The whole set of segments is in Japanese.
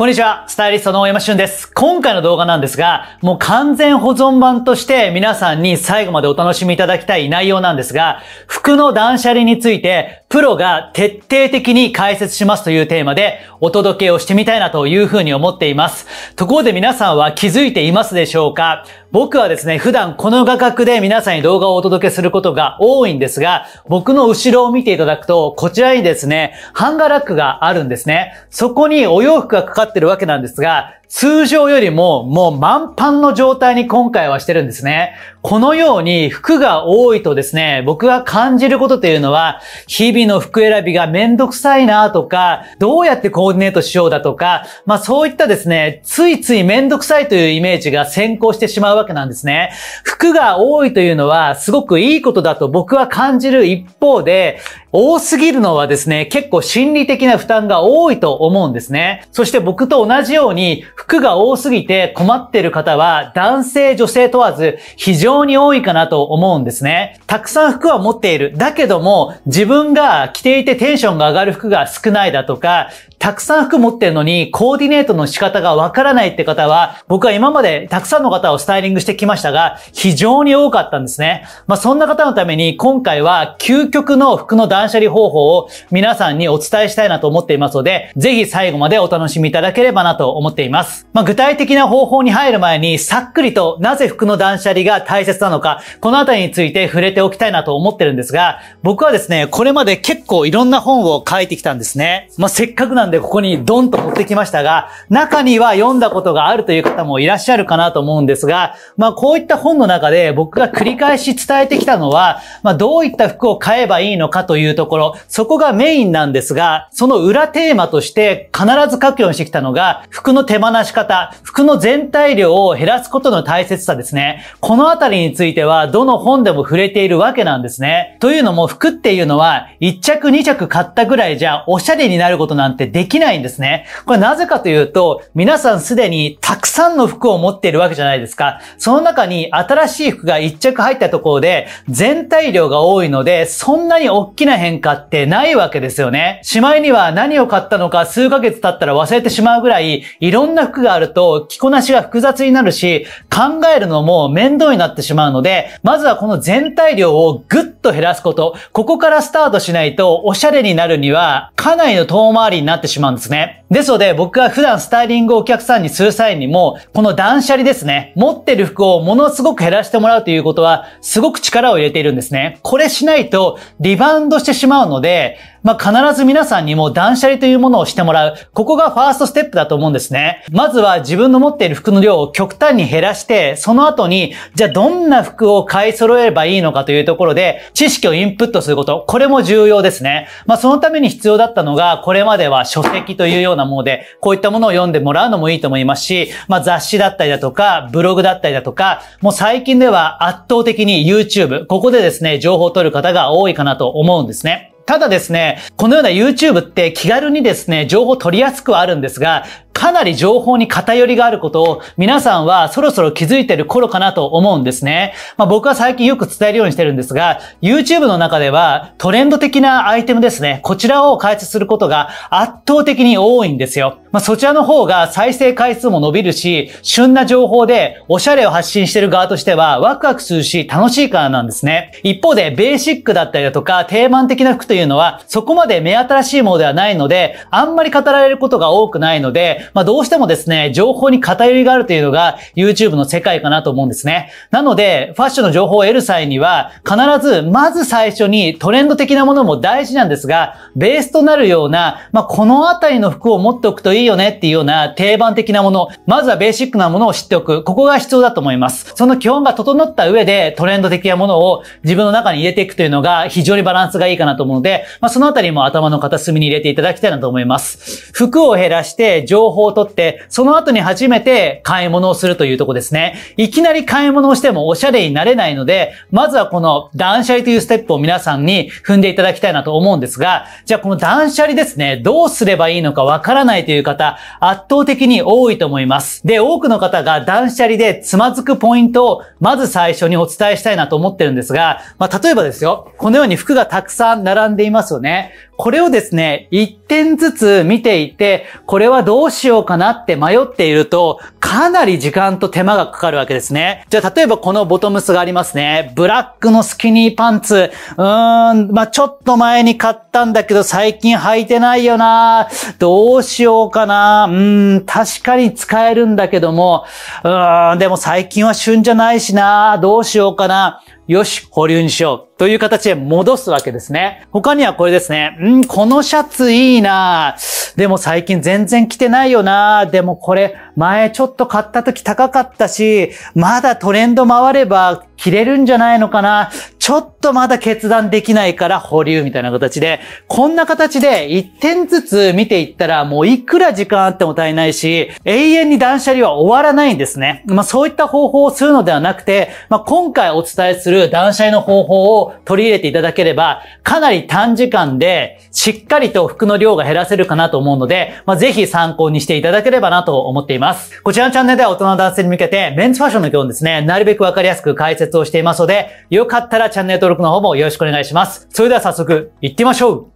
こんにちは、スタイリストの大山俊です。今回の動画なんですが、もう完全保存版として皆さんに最後までお楽しみいただきたい内容なんですが、服の断捨離について、プロが徹底的に解説しますというテーマでお届けをしてみたいなというふうに思っています。ところで皆さんは気づいていますでしょうか僕はですね、普段この画角で皆さんに動画をお届けすることが多いんですが、僕の後ろを見ていただくと、こちらにですね、ハンガーラックがあるんですね。そこにお洋服がかかっってるわけなんですが、通常よりももう満ンの状態に今回はしてるんですね。このように服が多いとですね、僕が感じることというのは、日々の服選びがめんどくさいなとか、どうやってコーディネートしようだとか、まあそういったですね、ついついめんどくさいというイメージが先行してしまうわけなんですね。服が多いというのはすごくいいことだと僕は感じる一方で、多すぎるのはですね、結構心理的な負担が多いと思うんですね。そして僕と同じように、服が多すぎて困ってる方は男性女性問わず非常に多いかなと思うんですね。たくさん服は持っている。だけども自分が着ていてテンションが上がる服が少ないだとか、たくさん服持ってるのに、コーディネートの仕方がわからないって方は、僕は今までたくさんの方をスタイリングしてきましたが、非常に多かったんですね。まあ、そんな方のために、今回は究極の服の断捨離方法を皆さんにお伝えしたいなと思っていますので、ぜひ最後までお楽しみいただければなと思っています。まあ、具体的な方法に入る前に、さっくりとなぜ服の断捨離が大切なのか、このあたりについて触れておきたいなと思ってるんですが、僕はですね、これまで結構いろんな本を書いてきたんですね。まあ、せっかくなんでここにドンと持ってきましたが、中には読んだことがあるという方もいらっしゃるかなと思うんですが、まあこういった本の中で僕が繰り返し伝えてきたのは、まあどういった服を買えばいいのかというところ、そこがメインなんですが、その裏テーマとして必ず書くようにしてきたのが、服の手放し方、服の全体量を減らすことの大切さですね。このあたりについては、どの本でも触れているわけなんですね。というのも服っていうのは、1着2着買ったぐらいじゃおしゃれになることなんてでできないんですね。これなぜかというと、皆さんすでにたくさんの服を持っているわけじゃないですか。その中に新しい服が1着入ったところで、全体量が多いので、そんなに大きな変化ってないわけですよね。しまいには何を買ったのか数ヶ月経ったら忘れてしまうぐらい、いろんな服があると着こなしが複雑になるし、考えるのも面倒になってしまうので、まずはこの全体量をぐっと減らすこと、ここからスタートしないと、おしゃれになるには、かなりの遠回りになってしまうんですね。ですので、僕が普段スタイリングをお客さんにする際にも、この断捨離ですね、持ってる服をものすごく減らしてもらうということは、すごく力を入れているんですね。これしないと、リバウンドしてしまうので、まあ、必ず皆さんにも断捨離というものをしてもらう。ここがファーストステップだと思うんですね。まずは自分の持っている服の量を極端に減らして、その後に、じゃあどんな服を買い揃えればいいのかというところで、知識をインプットすること。これも重要ですね。まあ、そのために必要だったのが、これまでは書籍というようなもので、こういったものを読んでもらうのもいいと思いますし、まあ、雑誌だったりだとか、ブログだったりだとか、もう最近では圧倒的に YouTube、ここでですね、情報を取る方が多いかなと思うんですね。ただですね、このような YouTube って気軽にですね、情報取りやすくはあるんですが、かなり情報に偏りがあることを皆さんはそろそろ気づいてる頃かなと思うんですね。まあ、僕は最近よく伝えるようにしてるんですが、YouTube の中ではトレンド的なアイテムですね。こちらを開発することが圧倒的に多いんですよ。まあ、そちらの方が再生回数も伸びるし、旬な情報でおしゃれを発信してる側としてはワクワクするし楽しいからなんですね。一方でベーシックだったりだとか定番的な服というのはそこまで目新しいものではないので、あんまり語られることが多くないので、まあ、どうしてもですね、情報に偏りがあるというのが YouTube の世界かなと思うんですね。なので、ファッションの情報を得る際には、必ず、まず最初にトレンド的なものも大事なんですが、ベースとなるような、まあ、このあたりの服を持っておくといいよねっていうような定番的なもの、まずはベーシックなものを知っておく。ここが必要だと思います。その基本が整った上で、トレンド的なものを自分の中に入れていくというのが非常にバランスがいいかなと思うので、まあ、そのあたりも頭の片隅に入れていただきたいなと思います。服を減らして、情情報を取って、その後に初めて買い物をするというとこですね。いきなり買い物をしてもおしゃれになれないので、まずはこの断捨離というステップを皆さんに踏んでいただきたいなと思うんですが、じゃあこの断捨離ですね、どうすればいいのかわからないという方、圧倒的に多いと思います。で、多くの方が断捨離でつまずくポイントを、まず最初にお伝えしたいなと思ってるんですが、まあ、例えばですよ、このように服がたくさん並んでいますよね。これをですね、一点ずつ見ていて、これはどうしようかなって迷っていると、かなり時間と手間がかかるわけですね。じゃあ、例えばこのボトムスがありますね。ブラックのスキニーパンツ。うーん、まあ、ちょっと前に買ったんだけど、最近履いてないよなどうしようかなうーん、確かに使えるんだけども、うーん、でも最近は旬じゃないしなどうしようかなよし、保留にしよう。という形で戻すわけですね。他にはこれですね。んこのシャツいいなでも最近全然着てないよなでもこれ前ちょっと買った時高かったし、まだトレンド回れば着れるんじゃないのかなちょっとまだ決断できないから保留みたいな形で、こんな形で1点ずつ見ていったら、もういくら時間あっても足りないし、永遠に断捨離は終わらないんですね。まあそういった方法をするのではなくて、まあ今回お伝えする断捨離の方法を取り入れていただければ、かなり短時間でしっかりと服の量が減らせるかなと思うので、まあぜひ参考にしていただければなと思っています。こちらのチャンネルでは大人の男性に向けて、メンズファッションの基本ですね、なるべくわかりやすく解説をしていますので、よかったらチャンネルャンネル登録の方もよろしくお願いします。それでは早速、行ってみましょう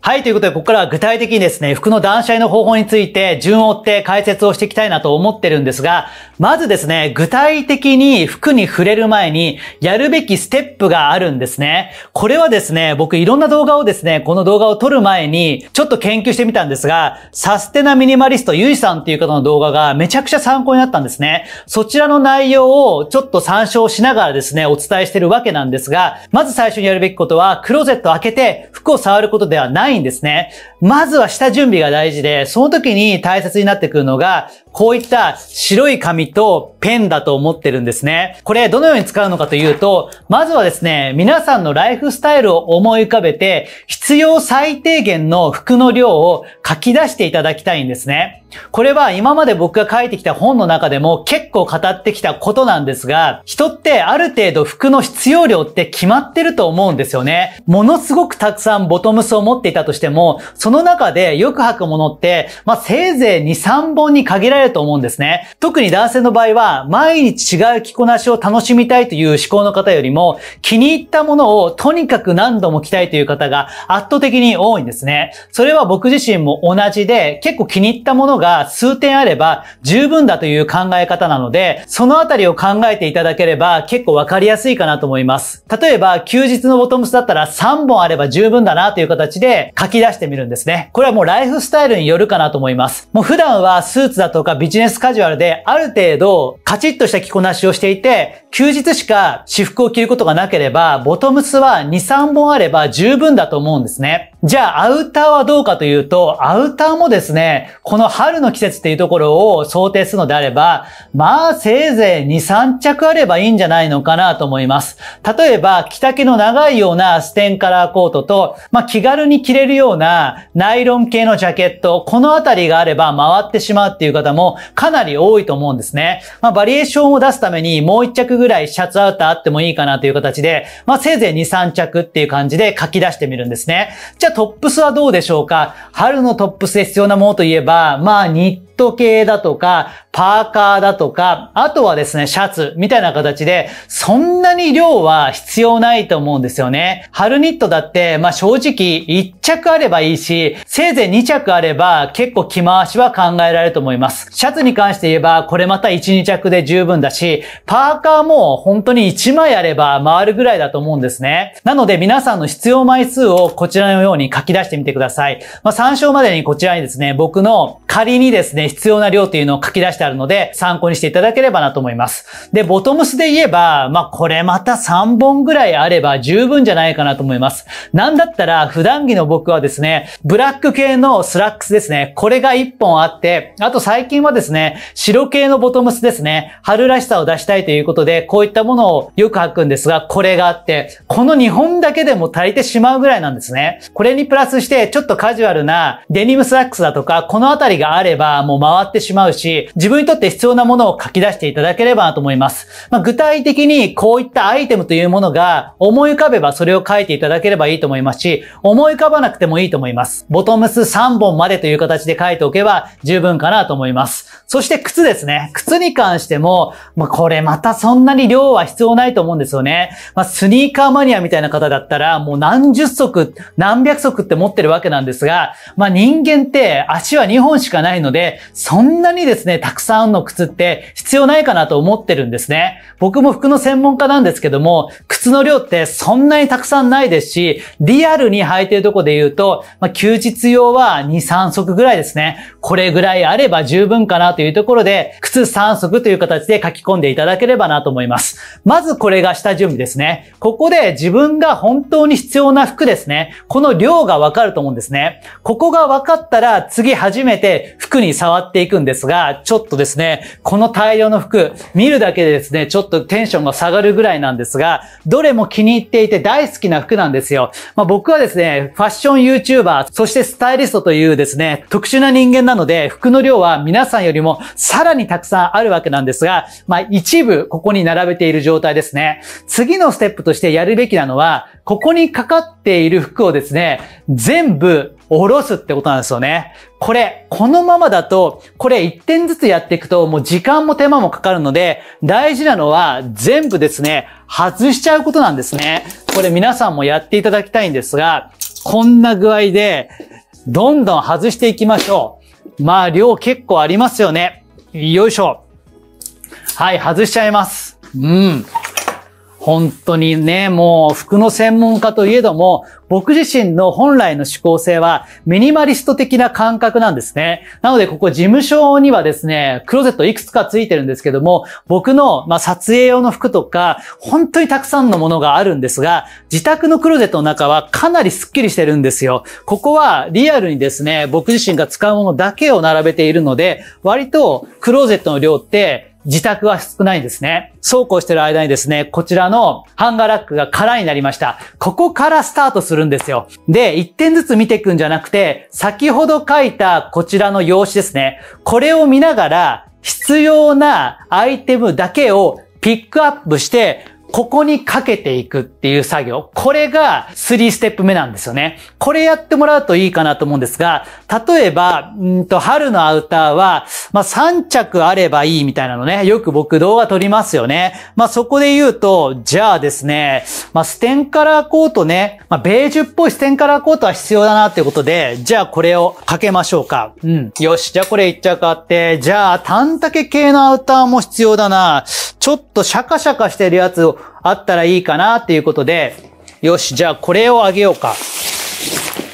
はい、ということで、ここからは具体的にですね、服の断捨離の方法について順を追って解説をしていきたいなと思ってるんですが、まずですね、具体的に服に触れる前にやるべきステップがあるんですね。これはですね、僕いろんな動画をですね、この動画を撮る前にちょっと研究してみたんですが、サステナミニマリストゆいさんっていう方の動画がめちゃくちゃ参考になったんですね。そちらの内容をちょっと参照しながらですね、お伝えしてるわけなんですが、まず最初にやるべきことは、クローゼットを開けて服を触ることではないんですね。まずは下準備が大事で、その時に大切になってくるのが、こういった白い紙とペンだと思ってるんですね。これどのように使うのかというと、まずはですね、皆さんのライフスタイルを思い浮かべて、必要最低限の服の量を書き出していただきたいんですね。これは今まで僕が書いてきた本の中でも結構語ってきたことなんですが、人ってある程度服の必要量って決まってると思うんですよね。ものすごくたくさんボトムスを持っていたとしても、その中でよく履くものって、まあ、せいぜい2、3本に限られるると思うんですね。特に男性の場合は、毎日違う着こなしを楽しみたいという思考の方よりも、気に入ったものをとにかく何度も着たいという方が圧倒的に多いんですね。それは僕自身も同じで、結構気に入ったものが数点あれば十分だという考え方なので、そのあたりを考えていただければ結構わかりやすいかなと思います。例えば、休日のボトムスだったら3本あれば十分だなという形で書き出してみるんですね。これはもうライフスタイルによるかなと思います。もう普段はスーツだとかビジネスカジュアルで、ある程度、カチッとした着こなしをしていて、休日しか私服を着ることがなければ、ボトムスは2、3本あれば十分だと思うんですね。じゃあ、アウターはどうかというと、アウターもですね、この春の季節っていうところを想定するのであれば、まあ、せいぜい2、3着あればいいんじゃないのかなと思います。例えば、着丈の長いようなステンカラーコートと、まあ、気軽に着れるようなナイロン系のジャケット、このあたりがあれば回ってしまうっていう方もかなり多いと思うんですね。まあ、バリエーションを出すためにもう1着ぐらいシャツアウターあってもいいかなという形で、まあ、せいぜい2、3着っていう感じで書き出してみるんですね。じゃあトップスはどうでしょうか春のトップスで必要なものといえば、まあト系だとか、パーカーだとか、あとはですね、シャツみたいな形で、そんなに量は必要ないと思うんですよね。春ニットだって、まあ正直1着あればいいし、せいぜい2着あれば結構着回しは考えられると思います。シャツに関して言えば、これまた1、2着で十分だし、パーカーも本当に1枚あれば回るぐらいだと思うんですね。なので皆さんの必要枚数をこちらのように書き出してみてください。まあ参照までにこちらにですね、僕の仮にですね、必要な量というのを書き出してあるので、参考にしていただければなと思います。で、ボトムスで言えば、まあ、これまた3本ぐらいあれば十分じゃないかなと思います。なんだったら、普段着の僕はですね、ブラック系のスラックスですね、これが1本あって、あと最近はですね、白系のボトムスですね、春らしさを出したいということで、こういったものをよく履くんですが、これがあって、この2本だけでも足りてしまうぐらいなんですね。これにプラスして、ちょっとカジュアルなデニムスラックスだとか、このあたりがあれば、も回ってしまうし、自分にとって必要なものを書き出していただければなと思います。まあ、具体的にこういったアイテムというものが思い浮かべばそれを書いていただければいいと思いますし、思い浮かばなくてもいいと思います。ボトムス3本までという形で書いておけば十分かなと思います。そして靴ですね。靴に関しても、まあ、これまたそんなに量は必要ないと思うんですよね。まあ、スニーカーマニアみたいな方だったら、もう何十足、何百足って持ってるわけなんですが、まあ、人間って足は2本しかないので、そんなにですね、たくさんの靴って必要ないかなと思ってるんですね。僕も服の専門家なんですけども、靴の量ってそんなにたくさんないですし、リアルに履いてるとこで言うと、まあ、休日用は2、3足ぐらいですね。これぐらいあれば十分かなと。というところで、靴3足という形で書き込んでいただければなと思います。まずこれが下準備ですね。ここで自分が本当に必要な服ですね。この量がわかると思うんですね。ここが分かったら次初めて服に触っていくんですが、ちょっとですね、この大量の服、見るだけでですね、ちょっとテンションが下がるぐらいなんですが、どれも気に入っていて大好きな服なんですよ。まあ、僕はですね、ファッション YouTuber、そしてスタイリストというですね、特殊な人間なので、服の量は皆さんよりももさらにたくさんあるわけなんですが、まあ一部ここに並べている状態ですね。次のステップとしてやるべきなのは、ここにかかっている服をですね、全部下ろすってことなんですよね。これ、このままだと、これ1点ずつやっていくと、もう時間も手間もかかるので、大事なのは全部ですね、外しちゃうことなんですね。これ皆さんもやっていただきたいんですが、こんな具合で、どんどん外していきましょう。まあ、量結構ありますよね。よいしょ。はい、外しちゃいます。うん。本当にね、もう服の専門家といえども、僕自身の本来の思考性はミニマリスト的な感覚なんですね。なのでここ事務所にはですね、クローゼットいくつかついてるんですけども、僕の、まあ、撮影用の服とか、本当にたくさんのものがあるんですが、自宅のクローゼットの中はかなりスッキリしてるんですよ。ここはリアルにですね、僕自身が使うものだけを並べているので、割とクローゼットの量って自宅は少ないんですね。そうこうしてる間にですね、こちらのハンガーラックが空になりました。ここからスタートするんですよ。で、1点ずつ見ていくんじゃなくて、先ほど書いたこちらの用紙ですね。これを見ながら、必要なアイテムだけをピックアップして、ここにかけていくっていう作業、これが3ステップ目なんですよね。これやってもらうといいかなと思うんですが、例えば、んと春のアウターは、まあ、3着あればいいみたいなのね、よく僕動画撮りますよね。まあ、そこで言うと、じゃあですね、まあ、ステンカラーコートね、まあ、ベージュっぽいステンカラーコートは必要だなっていうことで、じゃあこれをかけましょうか。うん。よし、じゃあこれゃ着あって、じゃあ、タケ系のアウターも必要だな。ちょっとシャカシャカしてるやつをあったらいいかなっていうことで、よし、じゃあこれをあげようか。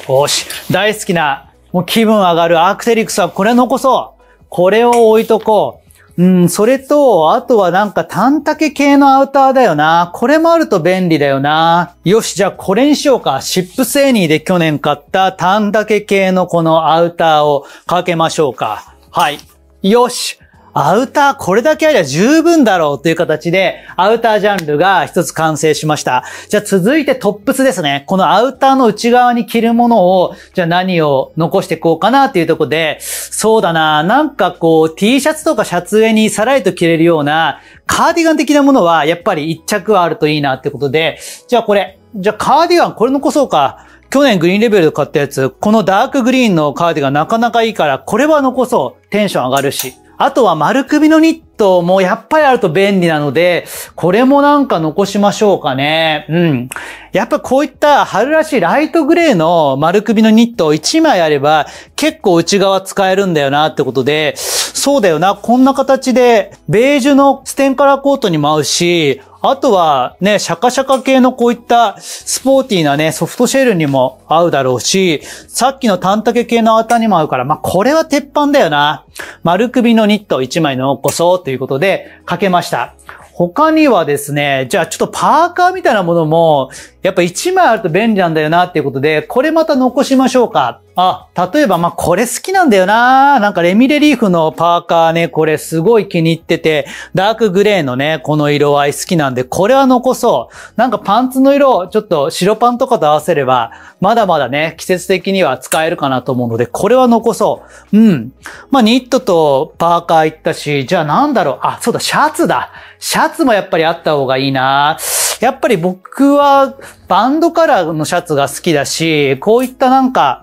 よし、大好きな、もう気分上がるアークテリクスはこれ残そう。これを置いとこう。うん、それと、あとはなんかタケ系のアウターだよな。これもあると便利だよな。よし、じゃあこれにしようか。シップセーニーで去年買ったタケ系のこのアウターをかけましょうか。はい。よしアウターこれだけありゃ十分だろうという形で、アウタージャンルが一つ完成しました。じゃあ続いてトップスですね。このアウターの内側に着るものを、じゃあ何を残していこうかなっていうとこで、そうだな、なんかこう T シャツとかシャツ上にさらりと着れるような、カーディガン的なものはやっぱり一着はあるといいなってことで、じゃあこれ、じゃあカーディガンこれ残そうか。去年グリーンレベルで買ったやつ、このダークグリーンのカーディガンなかなかいいから、これは残そう。テンション上がるし。あとは丸首のニットもやっぱりあると便利なので、これもなんか残しましょうかね。うん。やっぱこういった春らしいライトグレーの丸首のニットを1枚あれば結構内側使えるんだよなってことで、そうだよな。こんな形でベージュのステンカラーコートにも合うし、あとはね、シャカシャカ系のこういったスポーティーなね、ソフトシェルにも合うだろうし、さっきの短丈系のアータにも合うから、まあ、これは鉄板だよな。丸首のニット1枚残そうとということで、かけました。他にはですね、じゃあちょっとパーカーみたいなものも、やっぱ1枚あると便利なんだよなっていうことで、これまた残しましょうか。あ、例えば、まあ、これ好きなんだよななんかレミレリーフのパーカーね、これすごい気に入ってて、ダークグレーのね、この色合い好きなんで、これは残そう。なんかパンツの色、ちょっと白パンとかと合わせれば、まだまだね、季節的には使えるかなと思うので、これは残そう。うん。まあ、ニットとパーカーいったし、じゃあなんだろう。あ、そうだ、シャツだ。シャツもやっぱりあった方がいいなやっぱり僕はバンドカラーのシャツが好きだし、こういったなんか、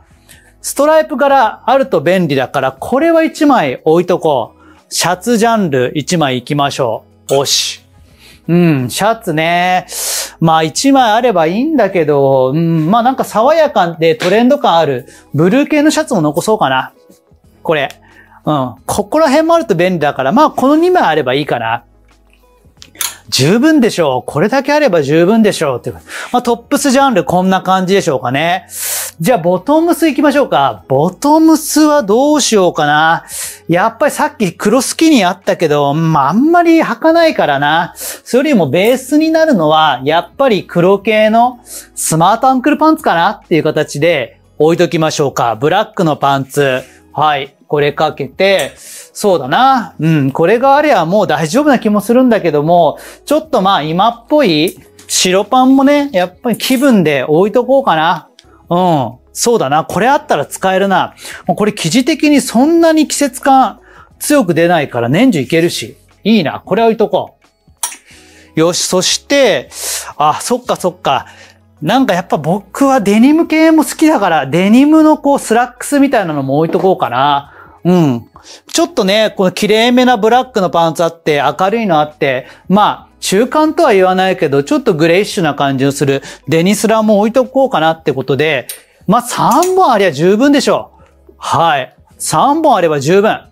ストライプ柄あると便利だから、これは1枚置いとこう。シャツジャンル1枚行きましょう。おし。うん、シャツね。まあ1枚あればいいんだけど、うん、まあなんか爽やかでトレンド感ある、ブルー系のシャツも残そうかな。これ。うん。ここら辺もあると便利だから、まあこの2枚あればいいかな。十分でしょう。これだけあれば十分でしょう。まあトップスジャンルこんな感じでしょうかね。じゃあ、ボトムス行きましょうか。ボトムスはどうしようかな。やっぱりさっき黒スキニあったけど、まあ、あんまり履かないからな。それよりもベースになるのは、やっぱり黒系のスマートアンクルパンツかなっていう形で置いときましょうか。ブラックのパンツ。はい。これかけて、そうだな。うん。これがあればもう大丈夫な気もするんだけども、ちょっとまあ今っぽい白パンもね、やっぱり気分で置いとこうかな。うん。そうだな。これあったら使えるな。これ記事的にそんなに季節感強く出ないから年中いけるし。いいな。これ置いとこう。よし。そして、あ、そっかそっか。なんかやっぱ僕はデニム系も好きだから、デニムのこうスラックスみたいなのも置いとこうかな。うん。ちょっとね、この綺麗めなブラックのパンツあって、明るいのあって、まあ、中間とは言わないけど、ちょっとグレイッシュな感じのするデニスラも置いとこうかなってことで、まあ、3本ありゃ十分でしょう。はい。3本あれば十分。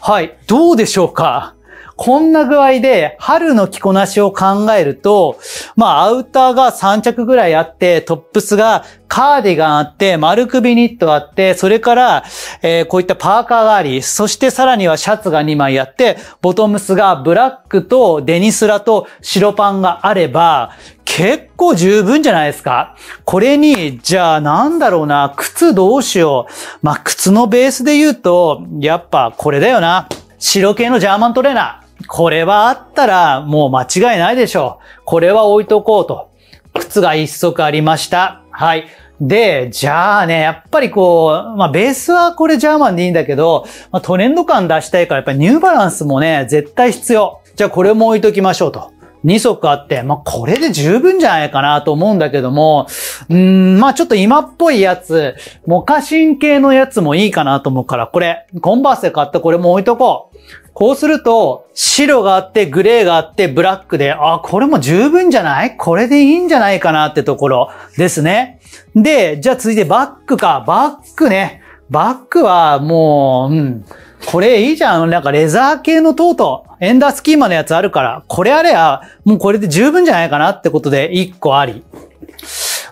はい。どうでしょうかこんな具合で春の着こなしを考えると、まあアウターが3着ぐらいあって、トップスがカーディガンあって、丸首ニットあって、それから、えー、こういったパーカーがあり、そしてさらにはシャツが2枚あって、ボトムスがブラックとデニスラと白パンがあれば、結構十分じゃないですかこれに、じゃあなんだろうな、靴どうしよう。まあ、靴のベースで言うと、やっぱこれだよな。白系のジャーマントレーナー。これはあったらもう間違いないでしょう。これは置いとこうと。靴が一足ありました。はい。で、じゃあね、やっぱりこう、まあベースはこれジャーマンでいいんだけど、まあ、トレンド感出したいからやっぱニューバランスもね、絶対必要。じゃあこれも置いときましょうと。2足あって、まあ、これで十分じゃないかなと思うんだけども、んん、まあ、ちょっと今っぽいやつ、モカシン系のやつもいいかなと思うから、これ、コンバースで買ったこれも置いとこう。こうすると、白があって、グレーがあって、ブラックで、あ、これも十分じゃないこれでいいんじゃないかなってところですね。で、じゃあ続いてバックか。バックね。バックはもう、うん。これいいじゃん。なんかレザー系のトート、エンダースキーマのやつあるから、これあれや、もうこれで十分じゃないかなってことで1個あり。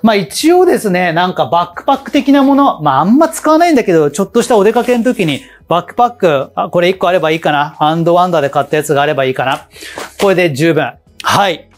まあ一応ですね、なんかバックパック的なもの、まああんま使わないんだけど、ちょっとしたお出かけの時に、バックパック、あ、これ1個あればいいかな。ハンドワンダーで買ったやつがあればいいかな。これで十分。はい。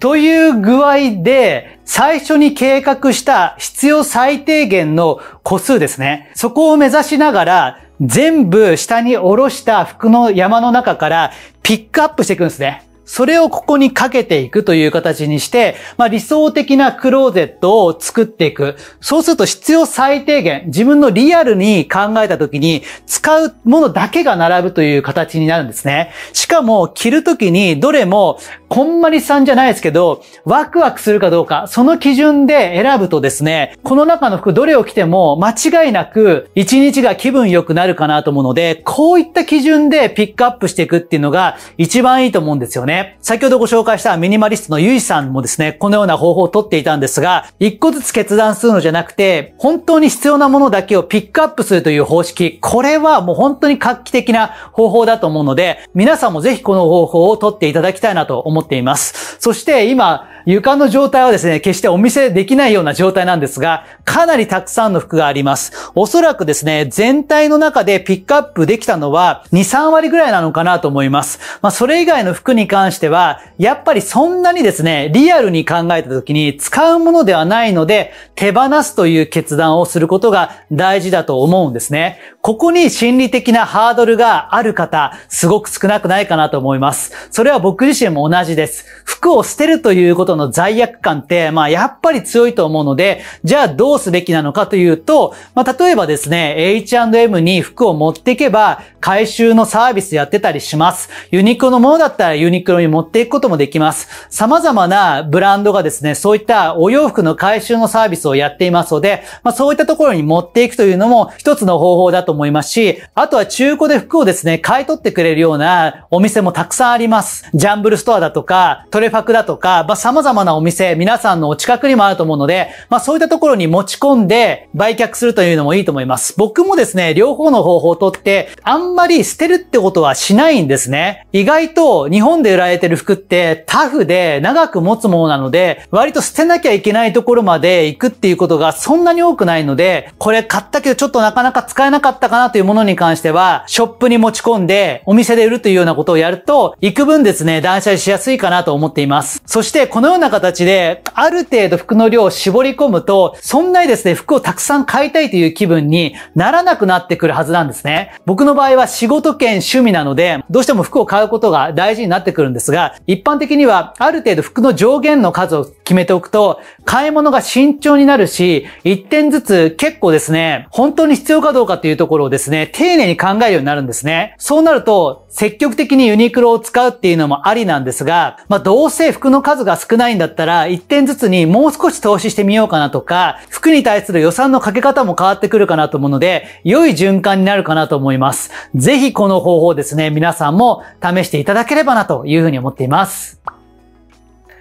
という具合で、最初に計画した必要最低限の個数ですね。そこを目指しながら、全部下に下ろした服の山の中からピックアップしていくんですね。それをここにかけていくという形にして、まあ、理想的なクローゼットを作っていく。そうすると必要最低限、自分のリアルに考えた時に使うものだけが並ぶという形になるんですね。しかも着る時にどれもこんまりさんじゃないですけど、ワクワクするかどうか、その基準で選ぶとですね、この中の服どれを着ても間違いなく一日が気分良くなるかなと思うので、こういった基準でピックアップしていくっていうのが一番いいと思うんですよね。ね。先ほどご紹介したミニマリストのゆいさんもですね、このような方法をとっていたんですが、一個ずつ決断するのじゃなくて、本当に必要なものだけをピックアップするという方式、これはもう本当に画期的な方法だと思うので、皆さんもぜひこの方法をとっていただきたいなと思っています。そして今、床の状態はですね、決してお見せできないような状態なんですが、かなりたくさんの服があります。おそらくですね、全体の中でピックアップできたのは2、3割ぐらいなのかなと思います。まあ、それ以外の服に関関しては、やっぱりそんなにですね、リアルに考えた時に使うものではないので、手放すという決断をすることが大事だと思うんですね。ここに心理的なハードルがある方、すごく少なくないかなと思います。それは僕自身も同じです。服を捨てるということの罪悪感って、まあやっぱり強いと思うので、じゃあどうすべきなのかというと、まあ例えばですね、H&M に服を持っていけば、回収のサービスやってたりします。ユニクロのものだったらユニクロに持っていくこともできます。様々なブランドがですね、そういったお洋服の回収のサービスをやっていますので、まあ、そういったところに持っていくというのも一つの方法だと思いますし、あとは中古で服をですね、買い取ってくれるようなお店もたくさんあります。ジャンブルストアだとか、トレファクだとか、まあ、様々なお店、皆さんのお近くにもあると思うので、まあ、そういったところに持ち込んで売却するというのもいいと思います。僕もですね、両方の方法をとって、あんまり捨てるってことはしないんですね。意外と日本でられてる服ってタフで長く持つものなので、割と捨てなきゃいけないところまで行くっていうことがそんなに多くないので、これ買ったけどちょっとなかなか使えなかったかなというものに関しては、ショップに持ち込んでお店で売るというようなことをやると、幾分ですね、断捨離しやすいかなと思っています。そしてこのような形で、ある程度服の量を絞り込むと、そんなにですね、服をたくさん買いたいという気分にならなくなってくるはずなんですね。僕の場合は仕事兼趣味なので、どうしても服を買うことが大事になってくるるんですが、一般的にはある程度服の上限の数を決めておくと、買い物が慎重になるし、一点ずつ結構ですね、本当に必要かどうかっていうところをですね、丁寧に考えるようになるんですね。そうなると、積極的にユニクロを使うっていうのもありなんですが、まあ、どうせ服の数が少ないんだったら、一点ずつにもう少し投資してみようかなとか、服に対する予算のかけ方も変わってくるかなと思うので、良い循環になるかなと思います。ぜひこの方法ですね、皆さんも試していただければなといういうふうに思っています。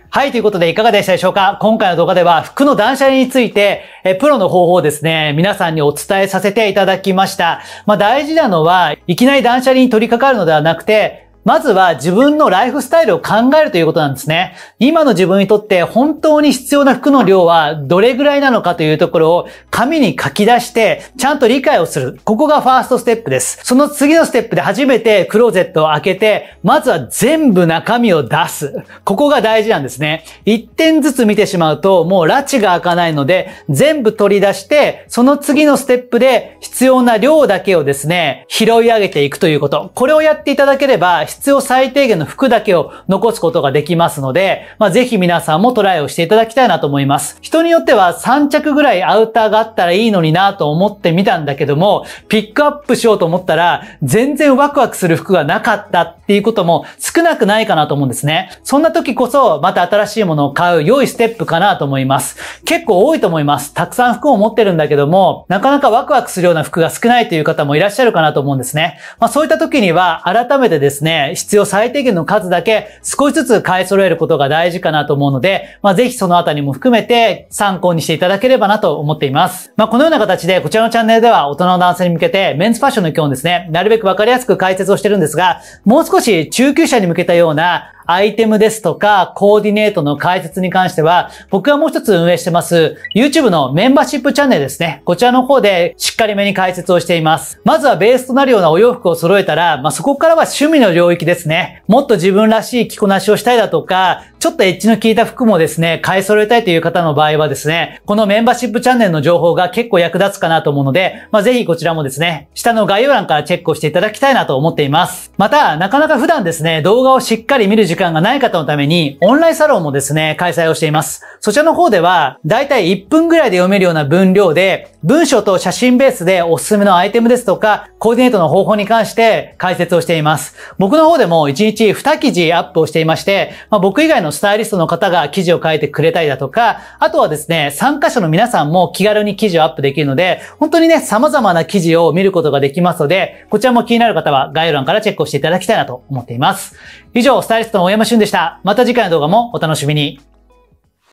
はい、ということでいかがでしたでしょうか今回の動画では服の断捨離について、えプロの方法をですね、皆さんにお伝えさせていただきました。まあ大事なのは、いきなり断捨離に取り掛かるのではなくて、まずは自分のライフスタイルを考えるということなんですね。今の自分にとって本当に必要な服の量はどれぐらいなのかというところを紙に書き出してちゃんと理解をする。ここがファーストステップです。その次のステップで初めてクローゼットを開けて、まずは全部中身を出す。ここが大事なんですね。一点ずつ見てしまうともう拉致が開かないので全部取り出してその次のステップで必要な量だけをですね、拾い上げていくということ。これをやっていただければ必要最低限の服だけを残すことができますので、まあ、ぜひ皆さんもトライをしていただきたいなと思います。人によっては3着ぐらいアウターがあったらいいのになと思ってみたんだけども、ピックアップしようと思ったら、全然ワクワクする服がなかったっていうことも少なくないかなと思うんですね。そんな時こそ、また新しいものを買う良いステップかなと思います。結構多いと思います。たくさん服を持ってるんだけども、なかなかワクワクするような服が少ないという方もいらっしゃるかなと思うんですね。まあそういった時には、改めてですね、ね、必要最低限の数だけ少しずつ買い揃えることが大事かなと思うので、まあ、ぜひそのあたりも含めて参考にしていただければなと思っています。まあ、このような形でこちらのチャンネルでは大人の男性に向けてメンズファッションの基本ですね、なるべくわかりやすく解説をしてるんですが、もう少し中級者に向けたようなアイテムですとか、コーディネートの解説に関しては、僕がもう一つ運営してます、YouTube のメンバーシップチャンネルですね。こちらの方でしっかりめに解説をしています。まずはベースとなるようなお洋服を揃えたら、まあ、そこからは趣味の領域ですね。もっと自分らしい着こなしをしたいだとか、ちょっとエッジの効いた服もですね、買い揃えたいという方の場合はですね、このメンバーシップチャンネルの情報が結構役立つかなと思うので、まあ、ぜひこちらもですね、下の概要欄からチェックをしていただきたいなと思っています。また、なかなか普段ですね、動画をしっかり見る時間がない方のために、オンラインサロンもですね、開催をしています。そちらの方では、だいたい1分ぐらいで読めるような分量で、文章と写真ベースでおすすめのアイテムですとか、コーディネートの方法に関して解説をしています。僕の方でも1日2記事アップをしていまして、まあ、僕以外ののスタイリストの方が記事を書いてくれたりだとか、あとはですね、参加者の皆さんも気軽に記事をアップできるので、本当にね、様々な記事を見ることができますので、こちらも気になる方は概要欄からチェックをしていただきたいなと思っています。以上、スタイリストの大山俊でした。また次回の動画もお楽しみに。